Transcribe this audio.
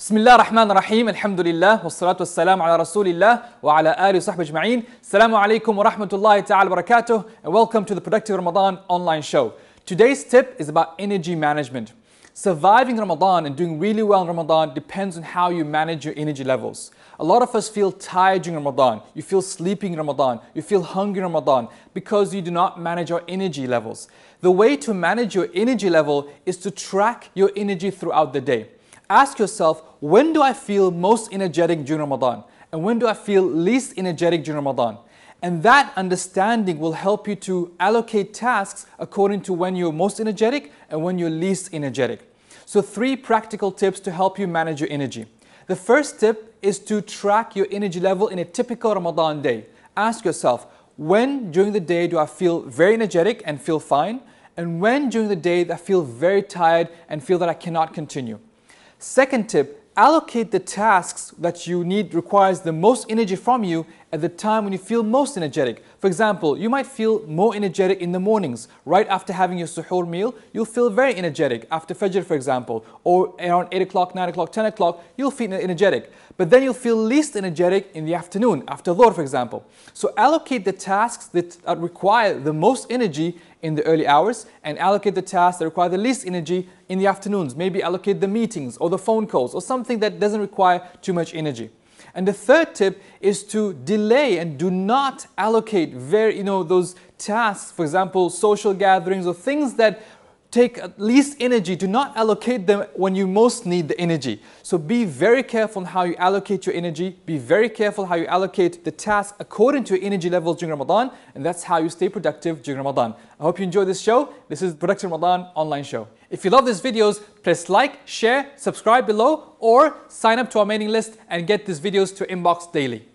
بسم الله الرحمن الرحيم الحمد لله والصلاة والسلام على رسول الله وعلى آله وصحبه أجمعين السلام عليكم ورحمة الله تعالى وبركاته and welcome to the Productive Ramadan online show. Today's tip is about energy management. Surviving Ramadan and doing really well in Ramadan depends on how you manage your energy levels. A lot of us feel tired during Ramadan, you feel sleepy in Ramadan, you feel hungry in Ramadan because you do not manage your energy levels. The way to manage your energy level is to track your energy throughout the day ask yourself, when do I feel most energetic during Ramadan? And when do I feel least energetic during Ramadan? And that understanding will help you to allocate tasks according to when you're most energetic and when you're least energetic. So, three practical tips to help you manage your energy. The first tip is to track your energy level in a typical Ramadan day. Ask yourself, when during the day do I feel very energetic and feel fine? And when during the day I feel very tired and feel that I cannot continue? Second tip, allocate the tasks that you need requires the most energy from you at the time when you feel most energetic. For example, you might feel more energetic in the mornings. Right after having your suhoor meal, you'll feel very energetic. After Fajr, for example, or around 8 o'clock, 9 o'clock, 10 o'clock, you'll feel energetic. But then you'll feel least energetic in the afternoon, after Dhuhr, for example. So allocate the tasks that require the most energy in the early hours and allocate the tasks that require the least energy in the afternoons. Maybe allocate the meetings or the phone calls or something that doesn't require too much energy. And the third tip is to delay and do not allocate very, you know, those tasks, for example, social gatherings or things that take at least energy. Do not allocate them when you most need the energy. So be very careful how you allocate your energy. Be very careful how you allocate the task according to your energy levels during Ramadan. And that's how you stay productive during Ramadan. I hope you enjoy this show. This is Productive Ramadan online show. If you love these videos, press like, share, subscribe below, or sign up to our mailing list and get these videos to inbox daily.